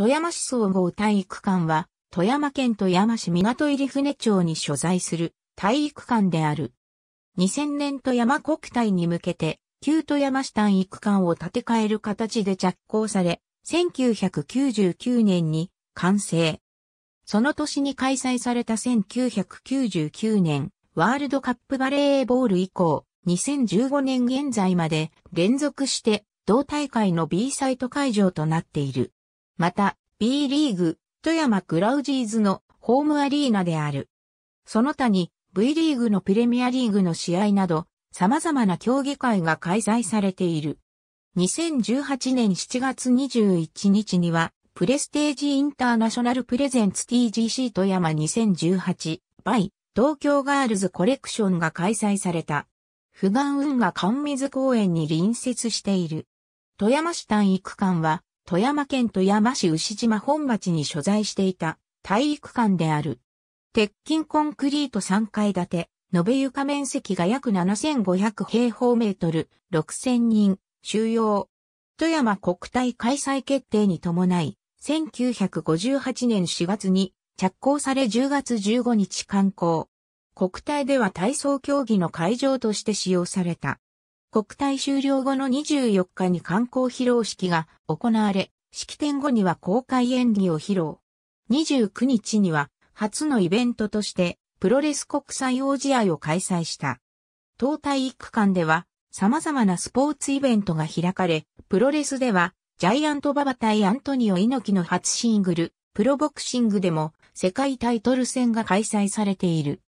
富山市総合体育館は、富山県富山市港入船町に所在する体育館である。2000年富山国体に向けて、旧富山市体育館を建て替える形で着工され、1999年に完成。その年に開催された1999年ワールドカップバレーボール以降、2015年現在まで連続して同大会の B サイト会場となっている。また、B リーグ、富山クラウジーズのホームアリーナである。その他に V リーグのプレミアリーグの試合など様々な競技会が開催されている。2018年7月21日にはプレステージインターナショナルプレゼンツ TGC 富山2018 by 東京ガールズコレクションが開催された。普段運河関水公園に隣接している。富山市単育館は富山県富山市牛島本町に所在していた体育館である。鉄筋コンクリート3階建て、延べ床面積が約7500平方メートル、6000人、収容。富山国体開催決定に伴い、1958年4月に着工され10月15日観光。国体では体操競技の会場として使用された。国体終了後の24日に観光披露式が行われ、式典後には公開演技を披露。29日には初のイベントとしてプロレス国際王子愛を開催した。大体育館では様々なスポーツイベントが開かれ、プロレスではジャイアントババ対アントニオ猪木の初シングル、プロボクシングでも世界タイトル戦が開催されている。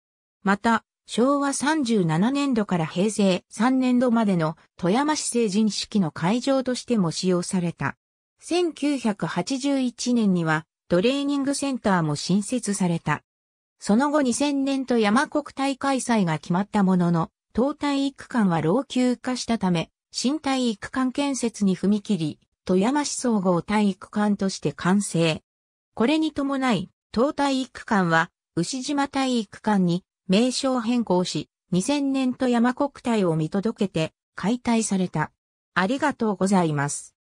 また、昭和37年度から平成3年度までの富山市成人式の会場としても使用された。1981年にはトレーニングセンターも新設された。その後2000年と山国体開催が決まったものの、東体育館は老朽化したため、新体育館建設に踏み切り、富山市総合体育館として完成。これに伴い、東体育館は、牛島体育館に名称変更し、2000年と山国体を見届けて解体された。ありがとうございます。